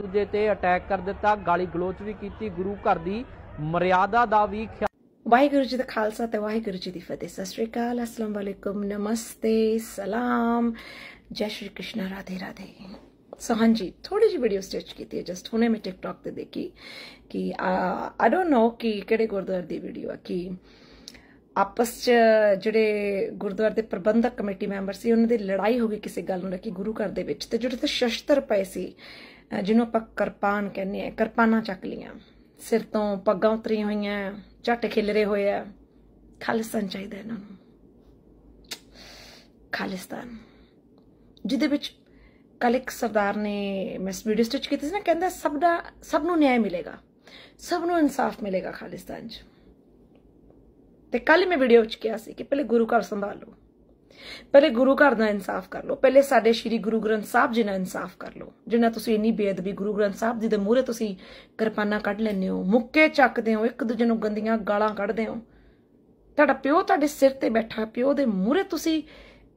ਦੂਜੇ ਤੇ ਅਟੈਕ ਕਰ ਦਿੱਤਾ ਗਾਲੀ ਗਲੋਚ ਵੀ ਕੀਤੀ ਗੁਰੂ ਘਰ ਦੀ ਮਰਿਆਦਾ ਦਾ ਵੀ ਵਾਹਿਗੁਰੂ ਜੀ ਦਾ ਖਾਲਸਾ ਤੇ ਵਾਹਿਗੁਰੂ ਜੀ ਦੀ ਫਤਿਹ ਸਤਿ ਸ੍ਰੀ ਅਕਾਲ ਅਸਲਾਮ ਵਾਲੇਕੁਮ ਨਮਸਤੇ ਸਲਾਮ ਜੈ ਸ਼੍ਰੀ ਕ੍ਰਿਸ਼ਨ ਰਾਧੇ ਰਾਧੇ ਸੋ ਹਾਂਜੀ ਥੋੜੀ ਜਿਹੀ ਵੀਡੀਓ ਸਟਿਚ ਕੀਤੀ ਹੈ ਜਸਟ ਹੁਣੇ ਮੈਂ ਟਿਕਟੌਕ ਤੇ ਦੇਖੀ ਕਿ ਆ ਡੋਨਟ ਨੋ ਕਿ ਕਿਹੜੇ ਗੁਰਦੁਆਰੇ ਦੀ ਵੀਡੀਓ ਆ ਕਿ ਆਪਸ ਚ ਜਿਹੜੇ ਗੁਰਦੁਆਰੇ ਦੇ ਪ੍ਰਬੰਧਕ ਕਮੇਟੀ ਮੈਂਬਰ ਸੀ ਉਹਨਾਂ ਦੀ ਲੜਾਈ ਹੋ ਗਈ ਕਿਸੇ ਗੱਲ ਨੂੰ ਲੈ ਕੇ ਗੁਰੂ ਘਰ ਦੇ ਵਿੱਚ ਤੇ ਜਿਹੜੇ ਤੇ ਸ਼ਸਤਰ ਪਏ ਸੀ ਜਿਹਨੂੰ ਆਪਾਂ ਕਿਰਪਾਨ ਕਹਿੰਦੇ ਆ ਕਿਰਪਾਨਾਂ ਚੱਕ ਲੀਆਂ ਸਿਰ ਤੋਂ ਪੱਗਾਂ ਉਤਰੀਆਂ ਹੋਈਆਂ ਝੱਟ ਖਿਲਰੇ ਹੋਏ ਆ ਖਾਲਸਾ ਚਾਹੀਦਾ ਇਹਨਾਂ ਨੂੰ ਖਾਲਿਸਤਾਨ ਜਿਹਦੇ ਵਿੱਚ ਕੱਲ ਇੱਕ ਸਰਦਾਰ ਨੇ ਮੈਂ ਵੀਡੀਓ ਸਟਿਚ ਕੀਤੀ ਸੀ ਨਾ ਕਹਿੰਦਾ ਸਭ ਦਾ ਸਭ ਨੂੰ ਨਿਆਂ ਮਿਲੇਗਾ ਸਭ ਨੂੰ ਇਨਸਾਫ ਮਿਲੇਗਾ ਖਾਲਿਸਤਾਨ 'ਚ ਤੇ ਕੱਲ ਮੈਂ ਵੀਡੀਓ 'ਚ ਕਿਹਾ ਸੀ ਕਿ ਪਹਿਲੇ ਗੁਰੂ ਘਰ ਸੰਭਾਲੋ ਪਹਿਲੇ ਗੁਰੂ ਘਰ ਦਾ ਇਨਸਾਫ ਕਰ ਲਓ ਪਹਿਲੇ ਸਾਡੇ ਸ੍ਰੀ ਗੁਰੂ ਗ੍ਰੰਥ ਸਾਹਿਬ ਜੀ ਨਾਲ ਇਨਸਾਫ ਕਰ ਲਓ ਜਿੰਨਾ ਤੁਸੀਂ ਇੰਨੀ ਬੇਅਦਬੀ ਗੁਰੂ ਗ੍ਰੰਥ ਸਾਹਿਬ ਜੀ ਦੇ ਮੂਹਰੇ ਤੁਸੀਂ ਕਿਰਪਾਨਾਂ ਕੱਢ ਲੈਂਦੇ ਹੋ ਮੁੱਕੇ ਚੱਕਦੇ ਹੋ ਇੱਕ ਦੂਜੇ ਨੂੰ ਗੰਦੀਆਂ ਗਾਲਾਂ ਕੱਢਦੇ ਹੋ ਤੁਹਾਡਾ ਪਿਓ ਤੁਹਾਡੇ ਸਿਰ ਤੇ ਬੈਠਾ ਪਿਓ ਦੇ ਮੂਹਰੇ ਤੁਸੀਂ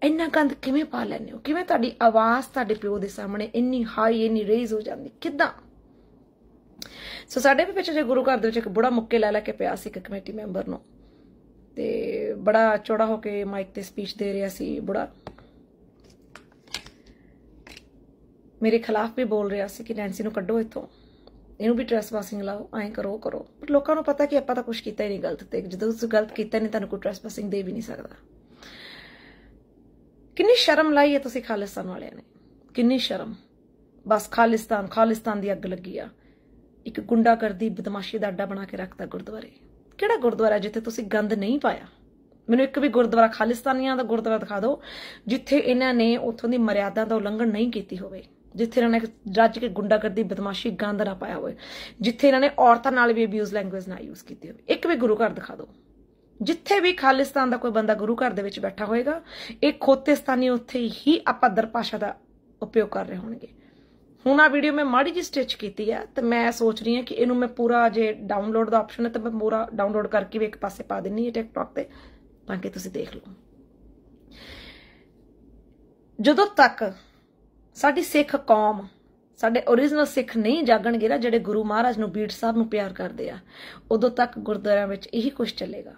ਇੰਨਾ ਗੰਦ ਕਿਵੇਂ ਪਾ ਲੈਂਦੇ ਹੋ ਕਿਵੇਂ ਤੁਹਾਡੀ ਆਵਾਜ਼ ਤੁਹਾਡੇ ਪਿਓ ਦੇ ਸਾਹਮਣੇ ਇੰਨੀ ਹਾਈ ਇੰਨੀ ਰੇਜ਼ ਹੋ ਜਾਂਦੀ ਕਿਦਾਂ ਸੋ ਸਾਡੇ ਵੀ ਪਿੱਛੇ ਜੇ ਗੁਰੂ ਘਰ ਦੇ ਵਿੱਚ ਇੱਕ ਬੁੜਾ ਮੁੱਕੇ ਲੈ ਲੈ ਕੇ ਪਿਆ ਸੀ ਇੱਕ ਕਮੇਟੀ ਮੈਂਬਰ ਨੂੰ ਤੇ ਬੜਾ ਚੌੜਾ ਹੋ ਕੇ ਮਾਈਕ ਤੇ ਸਪੀਚ ਦੇ ਰਿਹਾ ਸੀ ਬੁੜਾ ਮੇਰੇ ਖਿਲਾਫ ਵੀ ਬੋਲ ਰਿਹਾ ਸੀ ਕਿ ਨੈਂਸੀ ਨੂੰ ਕੱਢੋ ਇੱਥੋਂ ਇਹਨੂੰ ਵੀ ਟ੍ਰੈਸ ਪਾਸਿੰਗ ਲਾਓ ਐਂ ਕਰੋ ਕਰੋ ਪਰ ਲੋਕਾਂ ਨੂੰ ਪਤਾ ਕਿ ਆਪਾਂ ਤਾਂ ਕੁਝ ਕੀਤਾ ਹੀ ਨਹੀਂ ਗਲਤ ਤੇ ਜਦੋਂ ਤੁਸੀਂ ਗਲਤ ਕੀਤਾ ਨਹੀਂ ਤੁਹਾਨੂੰ ਕੋਈ ਟ੍ਰੈਸ ਪਾਸਿੰਗ ਦੇ ਵੀ ਨਹੀਂ ਸਕਦਾ ਕਿੰਨੀ ਸ਼ਰਮ ਲਾਈ ਹੈ ਤੁਸੀਂ ਖਾਲਿਸਤਾਨ ਵਾਲਿਆਂ ਨੇ ਕਿੰਨੀ ਸ਼ਰਮ ਬਸ ਖਾਲਿਸਤਾਨ ਖਾਲਿਸਤਾਨ ਦੀ ਅੱਗ ਲੱਗੀ ਆ ਇੱਕ ਗੁੰਡਾ ਕਰਦੀ ਬਦਮਾਸ਼ੀ ਦਾ ਅੱਡਾ ਬਣਾ ਕੇ ਰੱਖਤਾ ਗੁਰਦੁਆਰੇ ਕਿਹੜਾ ਗੁਰਦੁਆਰਾ ਜਿੱਥੇ ਤੁਸੀਂ ਗੰਦ ਨਹੀਂ ਪਾਇਆ ਮੈਨੂੰ ਇੱਕ ਵੀ ਗੁਰਦੁਆਰਾ ਖਾਲਿਸਤਾਨੀਆਂ ਦਾ ਗੁਰਦੁਆਰਾ ਦਿਖਾ ਦਿਓ ਜਿੱਥੇ ਇਹਨਾਂ ਨੇ ਉੱਥੋਂ ਦੀ ਮਰਿਆਦਾ ਦਾ ਉਲੰਘਣ ਨਹੀਂ ਕੀਤੀ ਹੋਵੇ ਜਿੱਥੇ ਇਹਨਾਂ ਨੇ ਰੱਜ ਕੇ ਗੁੰਡਾਗਰਦੀ ਬਦਮਾਸ਼ੀ ਗੰਦ ਨਾ ਪਾਇਆ ਹੋਵੇ ਜਿੱਥੇ ਇਹਨਾਂ ਨੇ ਔਰਤਾਂ ਨਾਲ ਵੀ ਅਬਿਊਜ਼ ਲੈਂਗੁਏਜ ਨਾ ਯੂਜ਼ ਕੀਤੀ ਹੋਵੇ ਇੱਕ ਵੀ ਗੁਰੂ ਘਰ ਦਿਖਾ ਦਿਓ ਜਿੱਥੇ ਵੀ ਖਾਲਿਸਤਾਨ ਦਾ ਕੋਈ ਬੰਦਾ ਗੁਰੂ ਘਰ ਦੇ ਵਿੱਚ ਬੈਠਾ ਹੋਏਗਾ ਇਹ ਖੋਤੇਸਤਾਨੀ ਉੱਥੇ ਹੀ ਆਪਾਂ ਦਰਪਾਸ਼ਾ ਦਾ ਉਪਯੋਗ ਕਰ ਰਹੇ ਹੋਣਗੇ ਹੁਣ ਆ ਵੀਡੀਓ ਮੈਂ ਮਾੜੀ ਜੀ ਸਟਿਚ ਕੀਤੀ ਆ ਤੇ ਮੈਂ ਸੋਚ ਰਹੀ ਆ ਕਿ ਇਹਨੂੰ ਮੈਂ ਪੂਰਾ ਜੇ ਡਾਊਨਲੋਡ ਦਾ ਆਪਸ਼ਨ ਹੈ ਤਾਂ ਮੈਂ ਪੂਰਾ ਡਾਊਨਲੋਡ ਕਰਕੇ ਵੀ ਇੱਕ ਪਾਸੇ ਪਾ ਦਿੰਨੀ ਆ ਟਿਕਟੌਕ ਤੇ ਤਾਂ ਕਿ ਤੁਸੀਂ ਦੇਖ ਲਓ ਜਦੋਂ ਤੱਕ ਸਾਡੀ ਸਿੱਖ ਕੌਮ ਸਾਡੇ origignal ਸਿੱਖ ਨਹੀਂ ਜਾਗਣਗੇ ਨਾ ਜਿਹੜੇ ਗੁਰੂ ਮਹਾਰਾਜ ਨੂੰ ਬੀੜ ਸਾਹਿਬ ਨੂੰ ਪਿਆਰ ਕਰਦੇ ਆ ਉਦੋਂ ਤੱਕ ਗੁਰਦੁਆਰਿਆਂ ਵਿੱਚ ਇਹੀ ਕੁਝ ਚੱਲੇਗਾ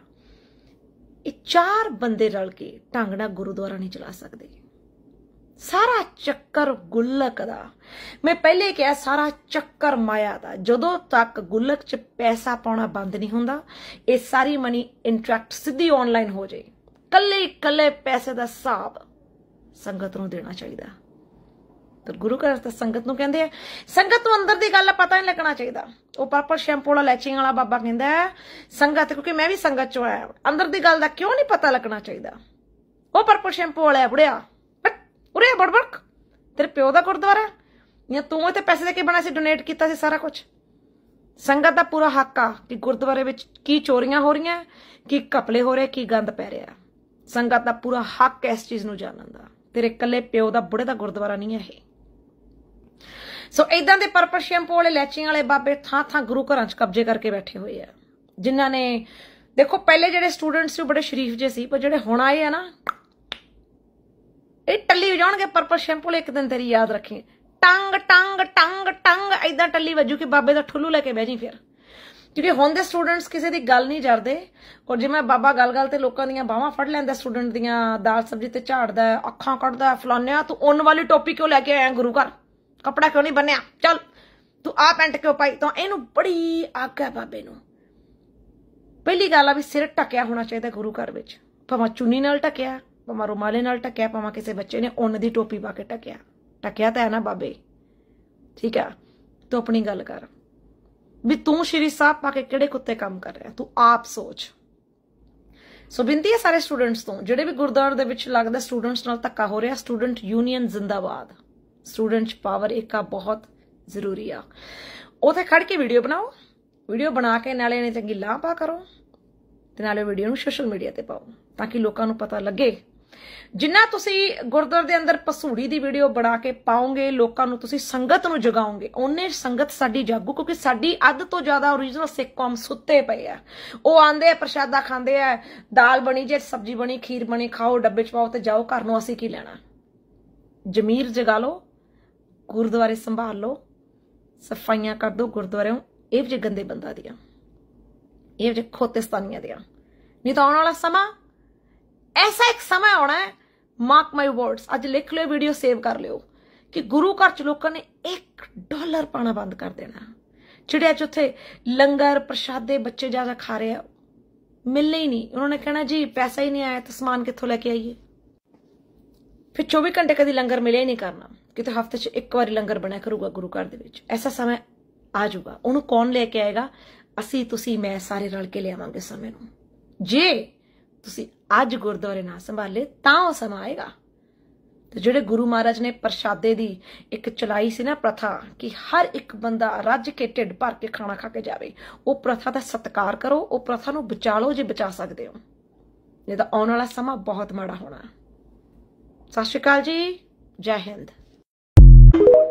ਇਹ ਚਾਰ ਬੰਦੇ ਰਲ ਕੇ ਢੰਗ ਨਾਲ ਗੁਰਦੁਆਰਾ ਨਹੀਂ ਚਲਾ ਸਕਦੇ ਸਾਰਾ ਚੱਕਰ ਗੁੱਲਕ ਦਾ ਮੈਂ ਪਹਿਲੇ ਕਿਹਾ ਸਾਰਾ ਚੱਕਰ ਮਾਇਆ ਦਾ ਜਦੋਂ ਤੱਕ ਗੁੱਲਕ 'ਚ ਪੈਸਾ ਪਾਉਣਾ ਬੰਦ ਨਹੀਂ ਹੁੰਦਾ ਇਹ ਸਾਰੀ ਮਨੀ ਇੰਟਰੈਕਟ ਸਿੱਧੀ ਆਨਲਾਈਨ ਹੋ ਜਾਏ ਕੱਲੇ ਕੱਲੇ ਪੈਸੇ ਦਾ ਹਿਸਾਬ ਸੰਗਤ ਨੂੰ ਦੇਣਾ ਚਾਹੀਦਾ ਤਾਂ ਗੁਰੂ ਘਰ ਦਾ ਸੰਗਤ ਨੂੰ ਕਹਿੰਦੇ ਆ ਸੰਗਤ ਨੂੰ ਅੰਦਰ ਦੀ ਗੱਲ ਪਤਾ ਨਹੀਂ ਲੱਗਣਾ ਚਾਹੀਦਾ ਉਹ ਪਰਪਲ ਸ਼ੈਂਪੂ ਵਾਲਾ ਲੈਚਿੰਗ ਵਾਲਾ ਬਾਬਾ ਕਹਿੰਦਾ ਸੰਗਤ ਕਿਉਂਕਿ ਮੈਂ ਵੀ ਸੰਗਤ ਚੋਂ ਆਇਆ ਅੰਦਰ ਦੀ ਗੱਲ ਦਾ ਕਿਉਂ ਨਹੀਂ ਪਤਾ ਲੱਗਣਾ ਚਾਹੀਦਾ ਉਹ ਪਰਪਲ ਸ਼ੈਂਪੂ ਵਾਲਾ ਬੁੜਿਆ ਉਰੇ ਬੜਬੜਕ ਤੇਰੇ ਪਿਓ ਦਾ ਗੁਰਦੁਆਰਾ ਜਾਂ ਤੂੰ ਇੱਥੇ ਪੈਸੇ ਦੇ ਕੇ ਬਣਾ ਸੀ ਡੋਨੇਟ ਕੀਤਾ ਸੀ ਸਾਰਾ ਕੁਝ ਸੰਗਤ ਦਾ ਪੂਰਾ ਹੱਕ ਆ ਕਿ ਗੁਰਦੁਆਰੇ ਵਿੱਚ ਕੀ ਚੋਰੀਆਂ ਹੋ ਰਹੀਆਂ ਕੀ ਕਪਲੇ ਹੋ ਰਹੇ ਕੀ ਗੰਦ ਪੈ ਰਿਹਾ ਸੰਗਤ ਦਾ ਪੂਰਾ ਹੱਕ ਇਸ ਚੀਜ਼ ਨੂੰ ਜਾਣਨ ਦਾ ਤੇਰੇ ਇਕੱਲੇ ਪਿਓ ਦਾ ਬੁੜੇ ਦਾ ਗੁਰਦੁਆਰਾ ਨਹੀਂ ਹੈ ਇਹ ਸੋ ਇਦਾਂ ਦੇ ਪਰਪਸ ਸ਼ੈਂਪੂ ਵਾਲੇ ਲੈਚਿੰਗ ਵਾਲੇ ਬਾਬੇ ਥਾਂ ਥਾਂ ਗੁਰੂ ਘਰਾਂ 'ਚ ਕਬਜ਼ੇ ਕਰਕੇ ਬੈਠੇ ਹੋਏ ਆ ਜਿਨ੍ਹਾਂ ਨੇ ਦੇਖੋ ਪਹਿਲੇ ਜਿਹੜੇ ਸਟੂਡੈਂਟਸ ਸੀ ਉਹ ਬੜੇ ਸ਼ਰੀਫ ਜੇ ਸੀ ਪਰ ਜਿਹੜੇ ਹੁਣ ਆਏ ਆ ਨਾ ਇਹ ਟੱਲੀ ਵਜਾਉਣਗੇ ਪਰਪਲ ਸ਼ੈਂਪੂ ਲੈ ਇੱਕ ਦਿਨ ਤੇਰੀ ਯਾਦ ਰੱਖੀ ਟੰਗ ਟੰਗ ਟੰਗ ਟੰਗ ਐਦਾਂ ਟੱਲੀ ਵਜੂ ਕਿ ਬਾਬੇ ਦਾ ਠੁੱਲੂ ਲੈ ਕੇ ਬਹਿ ਜੀ ਫਿਰ ਕਿਉਂਕਿ ਹੁਣ ਦੇ ਸਟੂਡੈਂਟਸ ਕਿਸੇ ਦੀ ਗੱਲ ਨਹੀਂ ਜਰਦੇ ਔਰ ਜਿਵੇਂ ਬਾਬਾ ਗੱਲ-ਗੱਲ ਤੇ ਲੋਕਾਂ ਦੀਆਂ ਬਾਹਾਂ ਫੜ ਲੈਂਦਾ ਸਟੂਡੈਂਟ ਦੀਆਂ ਦਾਲ ਸਬਜ਼ੀ ਤੇ ਝਾੜਦਾ ਅੱਖਾਂ ਕੱਢਦਾ ਫਲਾਨਿਆ ਤੂੰ ਉਹਨ ਵਾਲੀ ਟੋਪੀ ਕਿਉਂ ਲੈ ਕੇ ਆਇਆ ਗੁਰੂ ਘਰ ਕਪੜਾ ਕਿਉਂ ਨਹੀਂ ਬੰਨਿਆ ਚੱਲ ਤੂੰ ਆ ਪੈਂਟ ਕਿਉਂ ਪਾਈ ਤਾਂ ਇਹਨੂੰ ਬੜੀ ਆਗ ਹੈ ਬਾਬੇ ਨੂੰ ਪਹਿਲੀ ਗੱਲ ਆ ਵੀ ਸਿਰ ਟਕਿਆ ਹੋਣਾ ਚਾਹੀਦਾ ਗੁਰੂ ਘਰ ਵਿੱਚ ਭਾਵੇਂ ਚੁੰਨੀ ਨਾਲ ਟਕਿਆ ਪਮਾ ਰੁਮਾਲੇ ਨਾਲ ਟਕਿਆ ਪਮਾ ਕਿਸੇ ਬੱਚੇ ਨੇ ਉੱਨ ਦੀ ਟੋਪੀ ਪਾ ਕੇ ਟਕਿਆ ਟਕਿਆ ਤਾਂ ਹੈ ਨਾ ਬਾਬੇ ਠੀਕ ਆ ਤੂੰ ਆਪਣੀ ਗੱਲ ਕਰ ਵੀ ਤੂੰ ਸ਼੍ਰੀ ਸਾਹਿਬ ਪਾ ਕੇ ਕਿਹੜੇ ਕੁੱਤੇ ਕੰਮ ਕਰ ਰਿਹਾ ਤੂੰ ਆਪ ਸੋਚ ਸੋ ਬਿੰਦੀ ਹੈ ਸਾਰੇ ਸਟੂਡੈਂਟਸ ਤੋਂ ਜਿਹੜੇ ਵੀ ਗੁਰਦਾਰ ਦੇ ਵਿੱਚ ਲੱਗਦਾ ਸਟੂਡੈਂਟਸ ਨਾਲ ਧੱਕਾ ਹੋ ਰਿਹਾ ਸਟੂਡੈਂਟ ਯੂਨੀਅਨ ਜ਼ਿੰਦਾਬਾਦ ਸਟੂਡੈਂਟਸ ਪਾਵਰ ਇੱਕਾ ਬਹੁਤ ਜ਼ਰੂਰੀ ਆ ਉਥੇ ਖੜ ਕੇ ਵੀਡੀਓ ਬਣਾਓ ਵੀਡੀਓ ਬਣਾ ਕੇ ਨਾਲੇ ਨੇ ਚੰਗੀ ਲਾਪਾ ਪਾ ਕਰੋ ਤੇ ਨਾਲੇ ਵੀਡੀਓ ਨੂੰ ਸੋਸ਼ਲ ਮੀਡੀਆ ਤੇ ਪਾਓ ਤਾਂ ਕਿ ਲੋਕਾਂ ਨੂੰ ਪਤਾ ਲੱਗੇ ਜਿੰਨਾ ਤੁਸੀਂ ਗੁਰਦੁਆਰੇ ਦੇ ਅੰਦਰ ਪਸੂੜੀ ਦੀ ਵੀਡੀਓ ਬਣਾ ਕੇ ਪਾਉਂਗੇ ਲੋਕਾਂ ਨੂੰ ਤੁਸੀਂ ਸੰਗਤ ਨੂੰ ਜਗਾਉਂਗੇ ਉਹਨੇ ਸੰਗਤ ਸਾਡੀ ਜਾਗੂ ਕਿਉਂਕਿ ਸਾਡੀ ਅੱਧ ਤੋਂ ਜ਼ਿਆਦਾ origignal ਸਿੱਖ ਕੌਮ ਸੁੱਤੇ ਪਏ ਆ ਉਹ ਆਂਦੇ ਆ ਪ੍ਰਸ਼ਾਦਾ ਖਾਂਦੇ ਆ ਦਾਲ ਬਣੀ ਜੇ ਸਬਜ਼ੀ ਬਣੀ ਖੀਰ ਬਣੀ ਖਾਓ ਡੱਬੇ ਚ ਪਾਓ ਤੇ ਜਾਓ ਘਰ ਨੂੰ ਅਸੀਂ ਕੀ ਲੈਣਾ ਜ਼ਮੀਰ ਜਗਾ ਲਓ ਗੁਰਦੁਆਰੇ ਸੰਭਾਲ ਲਓ ਸਫਾਈਆਂ ਕਰ ਦਿਓ ਗੁਰਦੁਆਰਿਆਂ ਇਹ ਵੀ ਗੰਦੇ ਬੰਦਾ ਦੀਆਂ ਇਹ ਖੋਤੇ ਸਤਾਨੀਆਂ ਦੀਆਂ ਨਹੀਂ ਤਾਂ ਆਉਣ ਵਾਲਾ ਸਮਾਂ ਐਸਾ ਇੱਕ ਸਮਾਂ ਆਉਣਾ ਹੈ ਮਾਰਕ ਮਾਈ ਵਰਡਸ ਅੱਜ ਲਿਖ ਲਿਓ ਵੀਡੀਓ ਸੇਵ ਕਰ ਲਿਓ ਕਿ ਗੁਰੂ ਘਰ ਚ ਲੋਕਾਂ ਨੇ 1 ਡਾਲਰ ਪਾਣਾ ਬੰਦ ਕਰ ਦੇਣਾ ਜਿਹੜਿਆ ਚ ਉੱਥੇ ਲੰਗਰ ਪ੍ਰਸ਼ਾਦੇ ਬੱਚੇ ਜਾ ਕੇ ਖਾ ਰਹੇ ਆ ਮਿਲਨੇ ਹੀ ਨਹੀਂ ਉਹਨਾਂ ਨੇ ਕਹਿਣਾ ਜੀ ਪੈਸਾ ਹੀ ਨਹੀਂ ਆਇਆ ਤਾਂ ਸਮਾਨ ਕਿੱਥੋਂ ਲੈ ਕੇ ਆਈਏ ਫਿਰ 24 ਘੰਟੇ ਕਦੀ ਲੰਗਰ ਮਿਲਿਆ ਹੀ ਨਹੀਂ ਕਰਨਾ ਕਿਤੇ ਹਫਤੇ 'ਚ ਇੱਕ ਵਾਰੀ ਲੰਗਰ ਬਣਿਆ ਕਰੂਗਾ ਗੁਰੂ ਘਰ ਦੇ ਵਿੱਚ ਐਸਾ ਸਮਾਂ ਆ ਜਾਊਗਾ ਉਹਨੂੰ ਕੌਣ ਲੈ ਕੇ ਆਏਗਾ ਅਸੀਂ ਤੁਸੀਂ ਮੈਂ ਸਾਰੇ ਰਲ ਕੇ ਲਿਆਵਾਂਗੇ ਸਮੇਂ ਨੂੰ ਜੇ ਤੁਸੀਂ ਅੱਜ ਗੁਰਦੁਆਰੇ ਨਾ ਸੰਭਾਲੇ ਤਾਂ ਉਹ ਸਮਾਂ ਆਏਗਾ ਤੇ ਜਿਹੜੇ ਗੁਰੂ ਮਹਾਰਾਜ ਨੇ ਪ੍ਰਸ਼ਾਦੇ ਦੀ ਇੱਕ ਚਲਾਈ ਸੀ ਨਾ ਪ੍ਰਥਾ ਕਿ ਹਰ ਇੱਕ ਬੰਦਾ ਰੱਜ ਕੇ ਢਿੱਡ ਭਰ ਕੇ ਖਾਣਾ ਖਾ ਕੇ ਜਾਵੇ ਉਹ ਪ੍ਰਥਾ ਦਾ ਸਤਿਕਾਰ ਕਰੋ ਉਹ ਪ੍ਰਥਾ ਨੂੰ ਬਚਾ ਲਓ ਜੇ ਬਚਾ ਸਕਦੇ ਹੋ ਨਹੀਂ ਤਾਂ ਆਉਣ ਵਾਲਾ ਸਮਾਂ ਬਹੁਤ ਮਾੜਾ ਹੋਣਾ ਸਤਿ ਸ਼੍ਰੀ ਅਕਾਲ ਜੀ ਜੈ ਹਿੰਦ